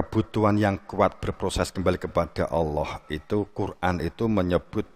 kebutuhan yang kuat berproses kembali kepada Allah itu Quran itu menyebut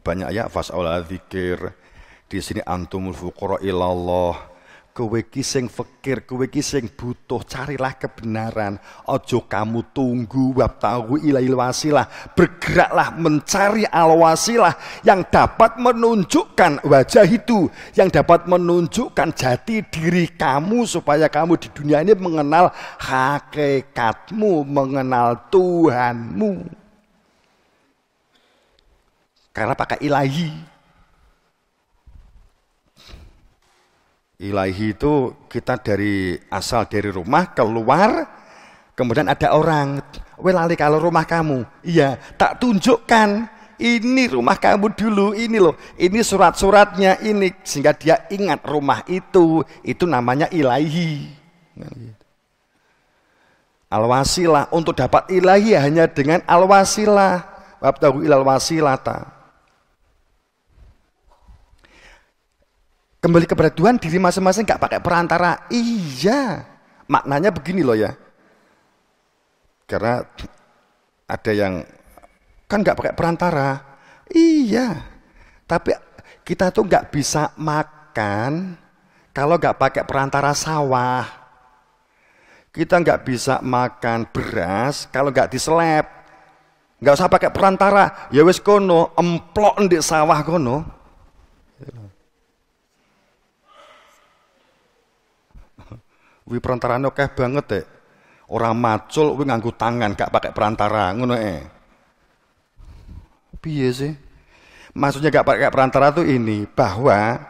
banyak ya fasaul dzikir di sini antumul fuqara ilallah kowe kiseng sing fakir, kowe ki butuh, carilah kebenaran. Ojo kamu tunggu tahu ilai wasilah, bergeraklah mencari al wasilah yang dapat menunjukkan wajah itu, yang dapat menunjukkan jati diri kamu supaya kamu di dunia ini mengenal hakikatmu, mengenal Tuhanmu. Karena pakai ilahi, Ilahi itu kita dari asal dari rumah keluar, kemudian ada orang. Welali kalau rumah kamu, iya tak tunjukkan. Ini rumah kamu dulu, ini loh, ini surat-suratnya, ini sehingga dia ingat rumah itu, itu namanya ilahi. Kan gitu. Alwasilah untuk dapat ilahi hanya dengan alwasilah. Wabtahu ilal wasilata. Kembali kepada Tuhan diri masing-masing nggak pakai perantara. Iya. Maknanya begini loh ya. Karena ada yang kan nggak pakai perantara. Iya. Tapi kita tuh nggak bisa makan kalau nggak pakai perantara sawah kita nggak bisa makan beras kalau nggak diselep. Nggak usah pakai perantara. Ya wis kono, emplok di sawah kono. Kuwi perantarane akeh banget deh. orang macul kuwi nganggo tangan, gak pakai perantara, ngono eh. Piye sih? Maksudnya gak pakai perantara tuh ini bahwa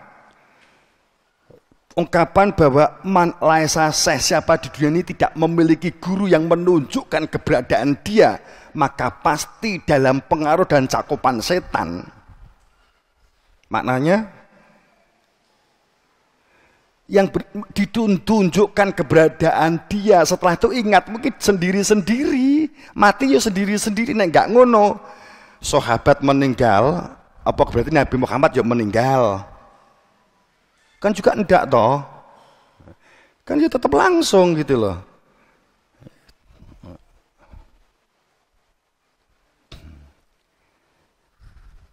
ungkapan bahwa man laisa seh siapa di dunia ini tidak memiliki guru yang menunjukkan keberadaan dia maka pasti dalam pengaruh dan cakupan setan maknanya yang ditunjukkan keberadaan dia setelah itu ingat mungkin sendiri-sendiri mati yo ya sendiri-sendiri nek nggak ngono sahabat meninggal apa berarti Nabi Muhammad ya meninggal kan juga ndak toh kan dia ya tetap langsung gitu loh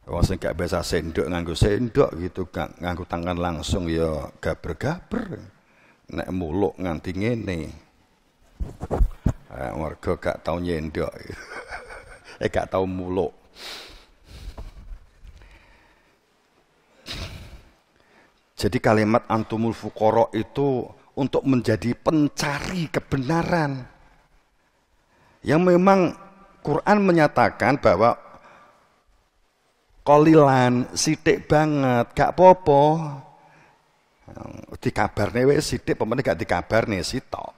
Wong sing gak biasa sendok nganggo sendok gitu, kan nganggo tangan langsung ya gaber-gaber. Nek muluk nganti ngene. Eh, warga gak tau nyendok. eh gak tau muluk. Jadi kalimat antumul fukoro itu untuk menjadi pencari kebenaran. Yang memang Quran menyatakan bahwa kolilan sidik banget gak popo nih wes sidik pemene gak dikabarne sitok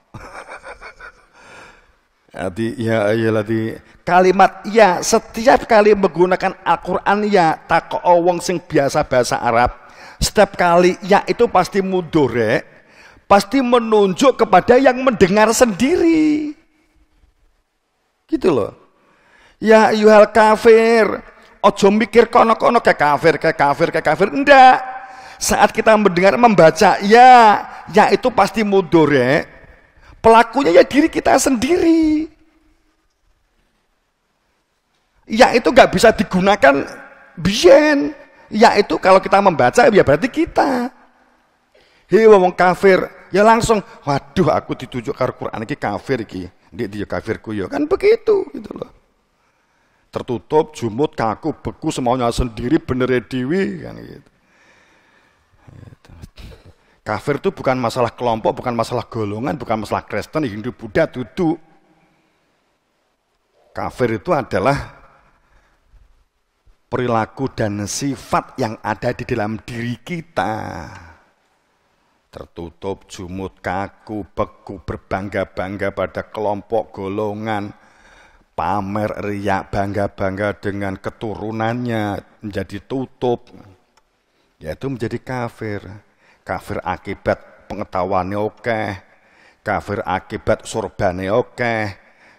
Jadi ya ya lati kalimat ya setiap kali menggunakan Al-Qur'an ya tak wong sing biasa bahasa Arab setiap kali ya itu pasti mudore pasti menunjuk kepada yang mendengar sendiri gitu loh ya yuhal kafir Ojo mikir kono-kono kayak kafir, kayak kafir, kayak kafir. Enggak. Saat kita mendengar membaca, ya, ya itu pasti mundur ya. Pelakunya ya diri kita sendiri. Ya itu nggak bisa digunakan bien. Ya itu kalau kita membaca ya berarti kita. Hei wong kafir, ya langsung waduh aku ditunjuk karo Quran ini kafir ki dia iya, kafirku ya kan begitu gitu loh tertutup, jumut, kaku, beku semuanya sendiri, bener dewi kan gitu. gitu. Kafir itu bukan masalah kelompok, bukan masalah golongan, bukan masalah Kristen, Hindu, Buddha, duduk. Kafir itu adalah perilaku dan sifat yang ada di dalam diri kita. Tertutup, jumut, kaku, beku, berbangga-bangga pada kelompok golongan, pamer riak bangga-bangga dengan keturunannya menjadi tutup yaitu menjadi kafir kafir akibat pengetahuannya oke kafir akibat surbannya oke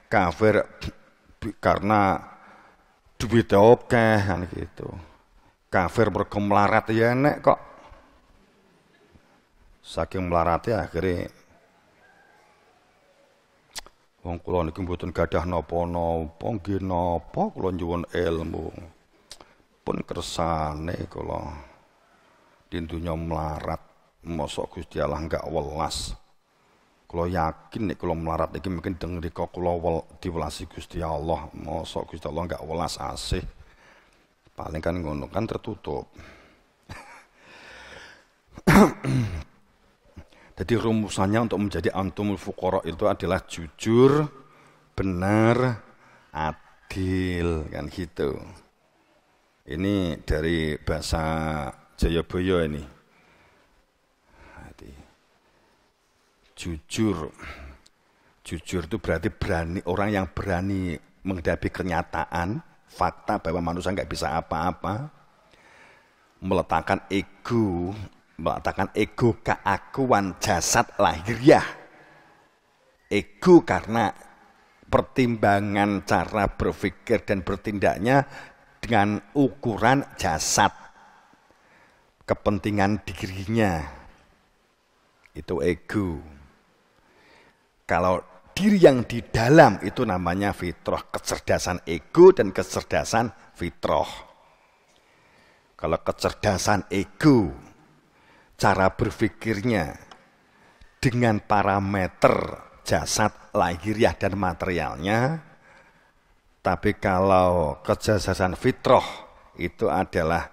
kafir karena duit oke kan gitu kafir berkemelarat ya nek kok saking melarat ya akhirnya Wong kula niki mboten gadah napa-napa, nggih napa kula nyuwun ilmu. Pun kersane kula di dunya melarat, mosok Gusti Allah enggak welas. Kula yakin nek kula melarat iki mungkin deng kok kula wel, diwelasi Gusti Allah, mosok Gusti Allah enggak welas asih. Paling kan ngono kan tertutup. Jadi rumusannya untuk menjadi antumul fuqara itu adalah jujur, benar, adil kan gitu. Ini dari bahasa Jayabaya ini. Jujur. Jujur itu berarti berani orang yang berani menghadapi kenyataan, fakta bahwa manusia nggak bisa apa-apa, meletakkan ego mengatakan ego keakuan jasad lahiriah. Ego karena pertimbangan cara berpikir dan bertindaknya dengan ukuran jasad kepentingan dirinya itu ego kalau diri yang di dalam itu namanya fitrah kecerdasan ego dan kecerdasan fitrah kalau kecerdasan ego cara berpikirnya dengan parameter jasad lahiriah dan materialnya tapi kalau kecerdasan fitroh itu adalah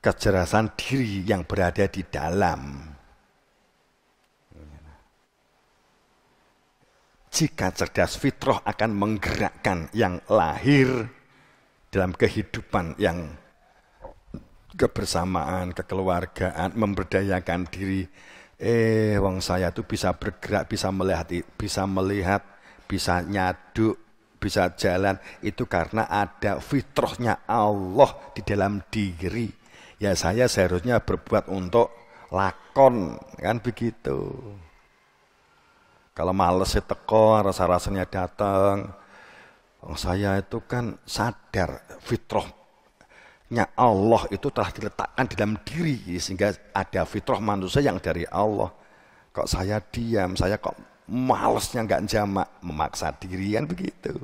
kecerdasan diri yang berada di dalam jika cerdas fitroh akan menggerakkan yang lahir dalam kehidupan yang kebersamaan, kekeluargaan, memberdayakan diri. Eh, wong saya tuh bisa bergerak, bisa melihat, bisa melihat, bisa nyaduk, bisa jalan itu karena ada fitrahnya Allah di dalam diri. Ya saya seharusnya berbuat untuk lakon kan begitu. Kalau males si ya teko, rasa-rasanya datang. Saya itu kan sadar fitrah nya Allah itu telah diletakkan dalam diri sehingga ada fitrah manusia yang dari Allah. Kok saya diam, saya kok malesnya nggak jamak, memaksa diri kan begitu.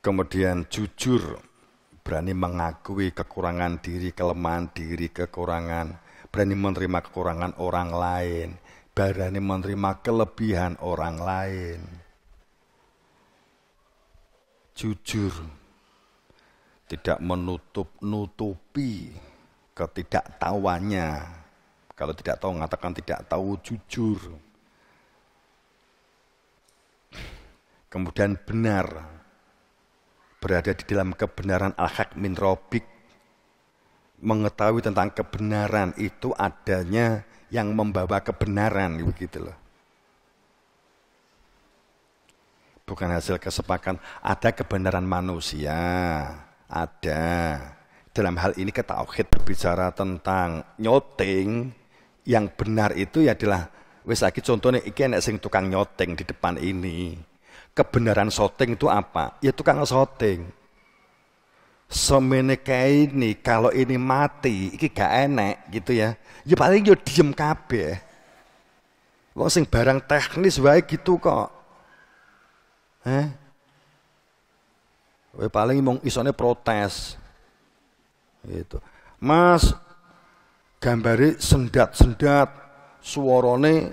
Kemudian jujur, berani mengakui kekurangan diri, kelemahan diri, kekurangan, berani menerima kekurangan orang lain, berani menerima kelebihan orang lain jujur, tidak menutup-nutupi ketidaktahuannya. Kalau tidak tahu, mengatakan tidak tahu jujur. Kemudian benar, berada di dalam kebenaran al-haq min robik, mengetahui tentang kebenaran itu adanya yang membawa kebenaran begitu loh. bukan hasil kesepakatan. Ada kebenaran manusia, ada. Dalam hal ini kata ketauhid berbicara tentang nyoting yang benar itu ya adalah wis lagi contohnya iki enek sing tukang nyoting di depan ini. Kebenaran shooting itu apa? Ya tukang shooting. Semene ini kalau ini mati iki gak enek gitu ya. Ya paling yo diem kabeh. Wong sing barang teknis wae gitu kok. Eh? We paling mong isone protes. Gitu. Mas gambari sendat-sendat, suarane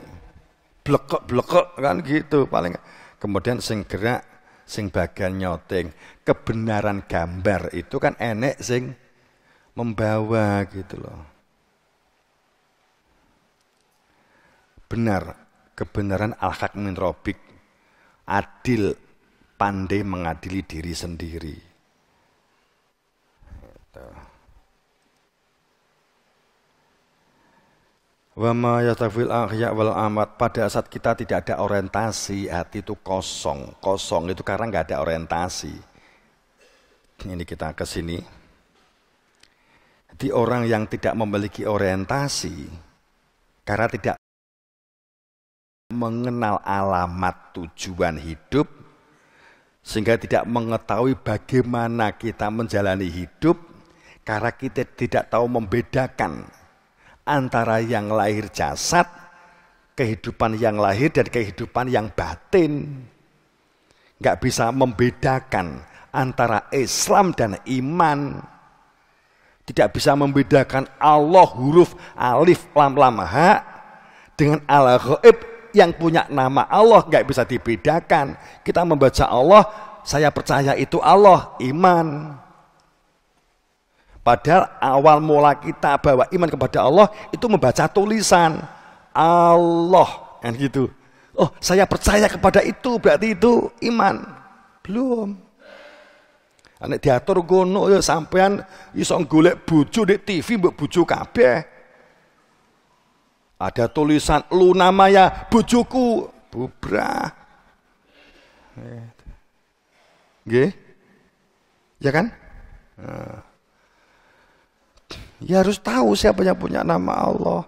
blekek-blekek kan gitu paling. Kemudian sing gerak sing bagian nyoting. Kebenaran gambar itu kan enek sing membawa gitu loh. Benar, kebenaran al-haq min robik. Adil pandai mengadili diri sendiri. Gitu. Wama yatafil ahya wal amat pada saat kita tidak ada orientasi hati itu kosong kosong itu karena nggak ada orientasi ini kita ke sini di orang yang tidak memiliki orientasi karena tidak mengenal alamat tujuan hidup sehingga tidak mengetahui bagaimana kita menjalani hidup karena kita tidak tahu membedakan antara yang lahir jasad, kehidupan yang lahir dan kehidupan yang batin. Nggak bisa membedakan antara Islam dan iman. Tidak bisa membedakan Allah huruf alif lam lam ha dengan al ghaib yang punya nama Allah nggak bisa dibedakan. Kita membaca Allah, saya percaya itu Allah, iman. Padahal awal mula kita bawa iman kepada Allah itu membaca tulisan Allah kan gitu. Oh, saya percaya kepada itu berarti itu iman. Belum. Anak diatur gono ya sampean iso golek bojo di TV mbok bojo kabeh. Ada tulisan Luna Maya bujuku, bubra. Nggih. Ya kan? Eh. Ya harus tahu siapa yang punya nama Allah.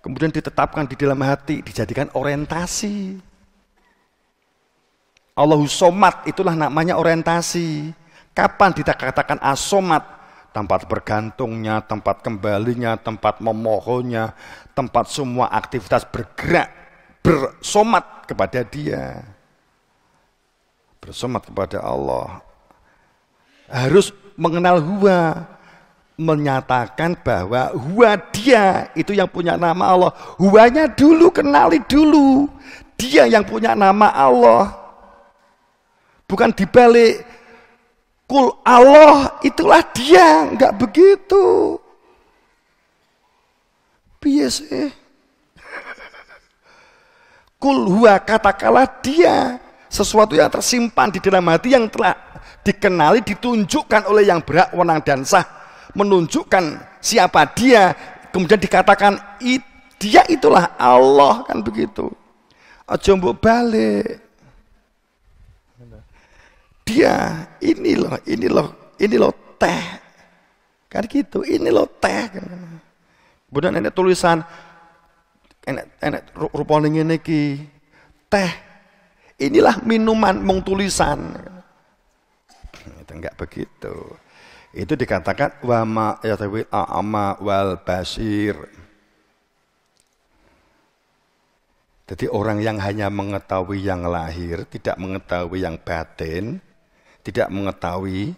Kemudian ditetapkan di dalam hati, dijadikan orientasi. Allahu somat itulah namanya orientasi. Kapan katakan asomat? tempat bergantungnya, tempat kembalinya, tempat memohonnya, tempat semua aktivitas bergerak, bersomat kepada dia. Bersomat kepada Allah. Harus mengenal huwa, menyatakan bahwa huwa dia itu yang punya nama Allah. Huwanya dulu kenali dulu. Dia yang punya nama Allah. Bukan dibalik Kul Allah itulah dia, enggak begitu. Piye sih? Kul huwa katakanlah dia sesuatu yang tersimpan di dalam hati yang telah dikenali ditunjukkan oleh yang berhak wenang dan sah menunjukkan siapa dia kemudian dikatakan dia itulah Allah kan begitu aja mbok balik dia ini loh, ini loh, ini loh teh. Kan gitu, ini loh teh. Kemudian ada tulisan enak enak rupanya ini Teh. Inilah minuman mung tulisan. Itu enggak begitu. Itu dikatakan wama ya tapi a'ma wal basir. Jadi orang yang hanya mengetahui yang lahir, tidak mengetahui yang batin, tidak mengetahui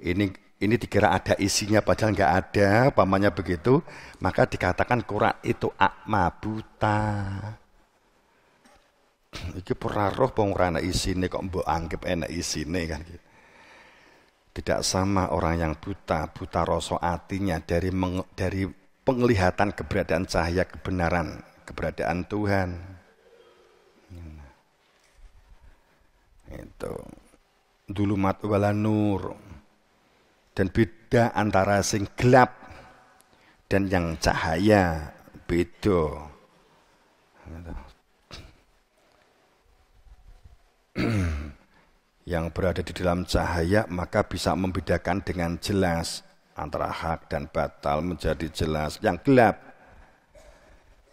ini ini dikira ada isinya padahal nggak ada pamannya begitu maka dikatakan Quran itu akma buta itu ora roh wong isi ini kok mbok anggap enak isine kan gitu. Tidak sama orang yang buta, buta rasa artinya dari meng, dari penglihatan keberadaan cahaya kebenaran, keberadaan Tuhan. Nah, itu dulumat wala nur dan beda antara sing gelap dan yang cahaya beda yang berada di dalam cahaya maka bisa membedakan dengan jelas antara hak dan batal menjadi jelas yang gelap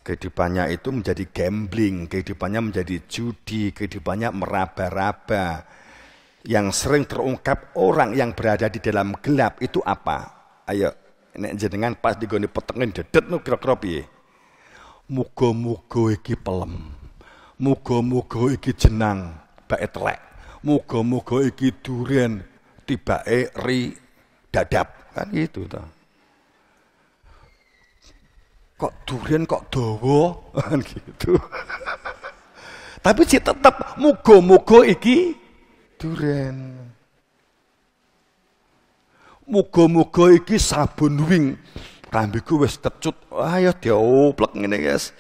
kehidupannya itu menjadi gambling kehidupannya menjadi judi kehidupannya meraba-raba yang sering terungkap orang yang berada di dalam gelap itu apa? Ayo, ini jenengan pas digoni petengin dedet nu kira-kira piye? Mugo-mugo iki pelem. mugo mugo iki jenang, bae telek. mugo mugo iki duren, tibake ri dadap. Kan gitu tuh. Kok durian kok dawa? Kan gitu. Tapi si tetap mugo mugo iki duren. Muga-muga iki sabun wing. Rambiku wis kecut. Ayo dioplek ngene, guys.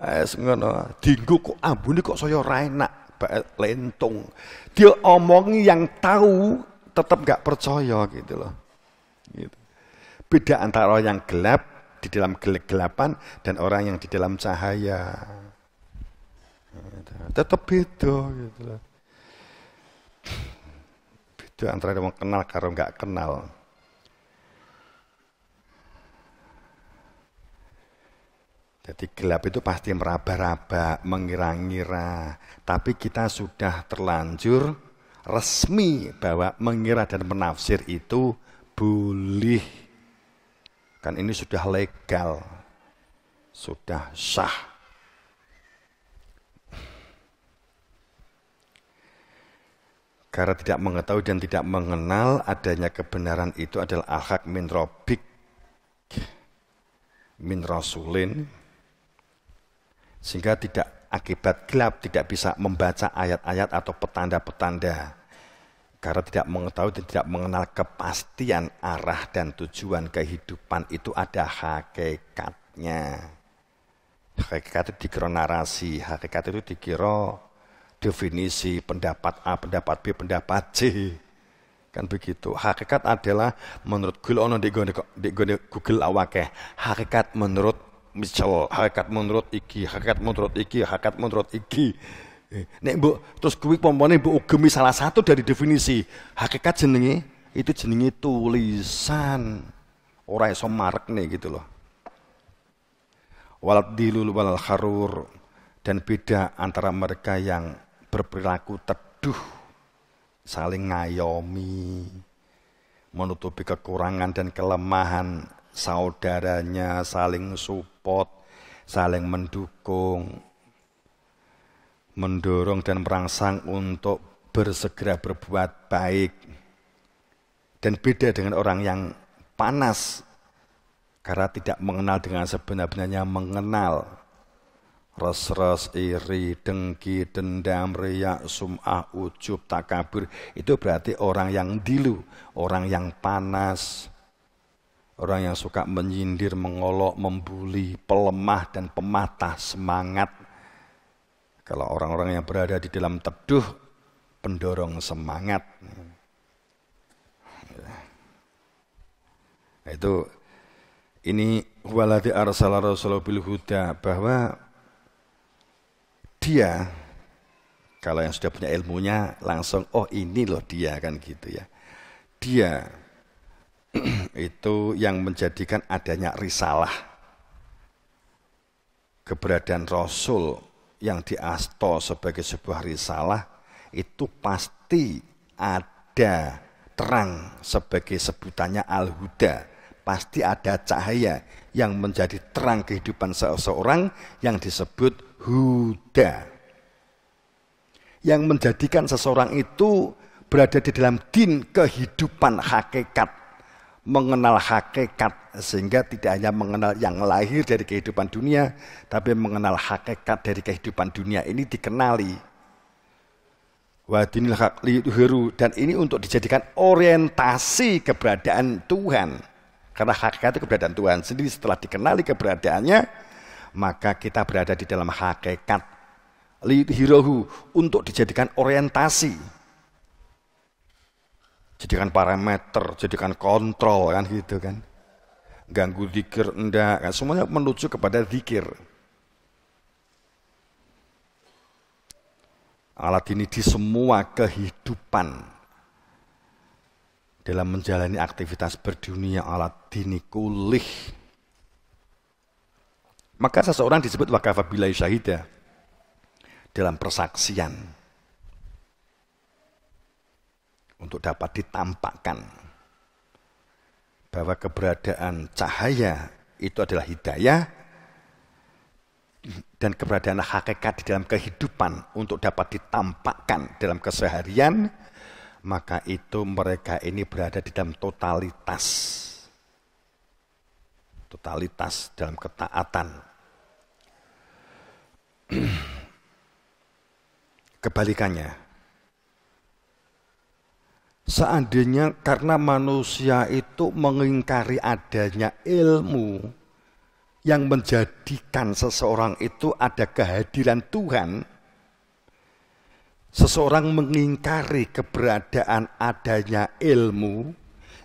Eh, wis ngono. Dinggo kok ambune kok saya ora enak, lentung. Dia omongi yang tahu tetap nggak percaya gitu loh. Gitu. Beda antara yang gelap di dalam gelap gelapan dan orang yang di dalam cahaya. Gitu. Tetap beda gitu loh. Itu antara yang kenal karo nggak kenal. Jadi gelap itu pasti meraba-raba, mengira-ngira. Tapi kita sudah terlanjur resmi bahwa mengira dan menafsir itu boleh. Kan ini sudah legal, sudah sah. karena tidak mengetahui dan tidak mengenal adanya kebenaran itu adalah ahak min robik min rasulin sehingga tidak akibat gelap tidak bisa membaca ayat-ayat atau petanda-petanda karena tidak mengetahui dan tidak mengenal kepastian arah dan tujuan kehidupan itu ada hakikatnya hakikat itu dikira narasi hakikat itu dikira definisi pendapat A, pendapat B, pendapat C. Kan begitu. Hakikat adalah menurut Google ono di Google awake. Hakikat menurut Michel, hakikat menurut iki, hakikat menurut iki, hakikat menurut iki. Eh, nek bu terus kuwi pompone bu ugemi salah satu dari definisi. Hakikat jenenge itu jenenge tulisan. Ora iso nih gitu loh. Walad dilul walal harur dan beda antara mereka yang berperilaku teduh, saling ngayomi, menutupi kekurangan dan kelemahan saudaranya, saling support, saling mendukung, mendorong dan merangsang untuk bersegera berbuat baik. Dan beda dengan orang yang panas karena tidak mengenal dengan sebenarnya mengenal Res-res, iri, dengki, dendam, riak, sum'ah, ujub, takabur. Itu berarti orang yang dilu, orang yang panas. Orang yang suka menyindir, mengolok, membuli, pelemah dan pematah semangat. Kalau orang-orang yang berada di dalam teduh, pendorong semangat. Itu ini waladhi arsala rasulullah bil huda bahwa dia kalau yang sudah punya ilmunya langsung oh ini loh dia kan gitu ya dia itu yang menjadikan adanya risalah keberadaan rasul yang diasto sebagai sebuah risalah itu pasti ada terang sebagai sebutannya al-huda pasti ada cahaya yang menjadi terang kehidupan seseorang yang disebut huda. Yang menjadikan seseorang itu berada di dalam din kehidupan hakikat. Mengenal hakikat sehingga tidak hanya mengenal yang lahir dari kehidupan dunia, tapi mengenal hakikat dari kehidupan dunia ini dikenali. dan ini untuk dijadikan orientasi keberadaan Tuhan. Karena hakikat itu keberadaan Tuhan sendiri setelah dikenali keberadaannya, maka kita berada di dalam hakikat lihirahu untuk dijadikan orientasi jadikan parameter, jadikan kontrol kan gitu kan. Ganggu zikir enggak, kan semuanya menuju kepada zikir. Alat ini di semua kehidupan dalam menjalani aktivitas berdunia alat dini kulih maka seseorang disebut wakafabilai syahidah dalam persaksian untuk dapat ditampakkan bahwa keberadaan cahaya itu adalah hidayah dan keberadaan hakikat di dalam kehidupan untuk dapat ditampakkan dalam keseharian maka itu mereka ini berada di dalam totalitas totalitas dalam ketaatan kebalikannya. Seandainya karena manusia itu mengingkari adanya ilmu yang menjadikan seseorang itu ada kehadiran Tuhan, seseorang mengingkari keberadaan adanya ilmu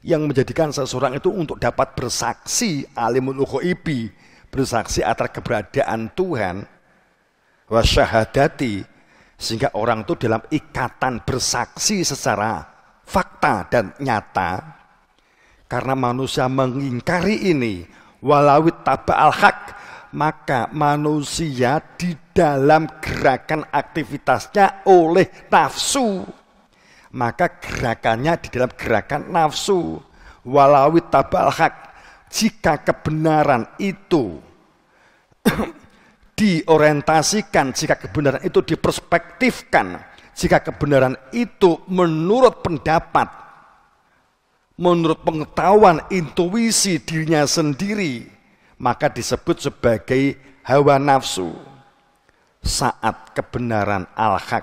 yang menjadikan seseorang itu untuk dapat bersaksi alimul ibi bersaksi atas keberadaan Tuhan wasyahadati sehingga orang itu dalam ikatan bersaksi secara fakta dan nyata. Karena manusia mengingkari ini. Walawit taba al-haq. Maka manusia di dalam gerakan aktivitasnya oleh nafsu. Maka gerakannya di dalam gerakan nafsu. Walawit taba al-haq. Jika kebenaran itu diorientasikan, jika kebenaran itu diperspektifkan, jika kebenaran itu menurut pendapat, menurut pengetahuan, intuisi dirinya sendiri, maka disebut sebagai hawa nafsu. Saat kebenaran al-haq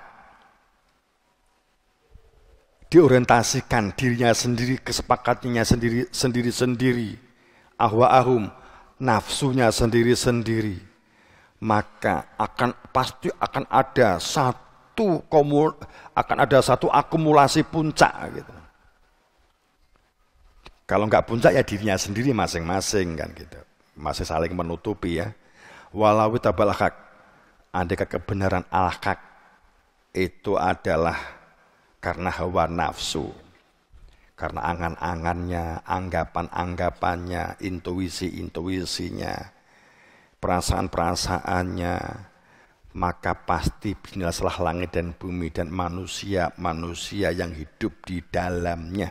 diorientasikan dirinya sendiri, kesepakatannya sendiri, sendiri-sendiri, ahwa ahum, nafsunya sendiri-sendiri maka akan pasti akan ada satu komul, akan ada satu akumulasi puncak gitu. Kalau nggak puncak ya dirinya sendiri masing-masing kan gitu. Masih saling menutupi ya. Walau kita hak, andai kebenaran al itu adalah karena hawa nafsu. Karena angan-angannya, anggapan-anggapannya, intuisi-intuisinya, perasaan-perasaannya, maka pasti selah langit dan bumi dan manusia-manusia yang hidup di dalamnya.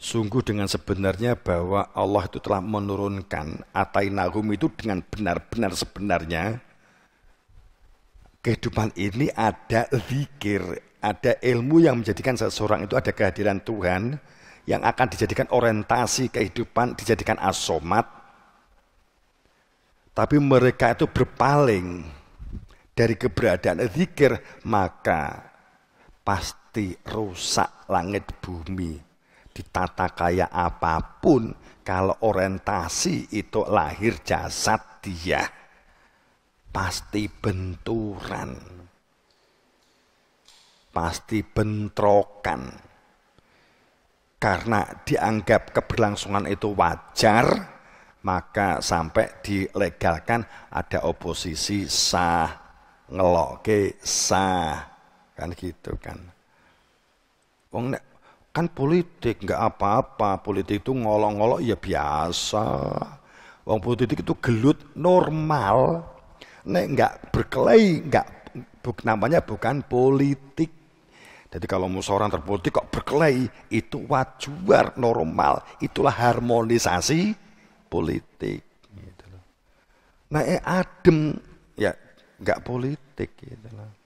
Sungguh dengan sebenarnya bahwa Allah itu telah menurunkan atainahum itu dengan benar-benar sebenarnya kehidupan ini ada zikir, ada ilmu yang menjadikan seseorang itu ada kehadiran Tuhan yang akan dijadikan orientasi kehidupan, dijadikan asomat. Tapi mereka itu berpaling dari keberadaan zikir, maka pasti rusak langit bumi. Ditata kaya apapun, kalau orientasi itu lahir jasad dia pasti benturan pasti bentrokan. Karena dianggap keberlangsungan itu wajar, maka sampai dilegalkan ada oposisi sah, ngeloke sah, kan gitu kan. Wong kan politik nggak apa-apa, politik itu ngolong ngolok ya biasa. Wong politik itu gelut normal, nek nggak berkelahi nggak namanya bukan politik jadi kalau orang terbukti kok berkelahi itu wajar normal, itulah harmonisasi politik. Gitu Nah, eh, adem ya nggak politik gitu lah.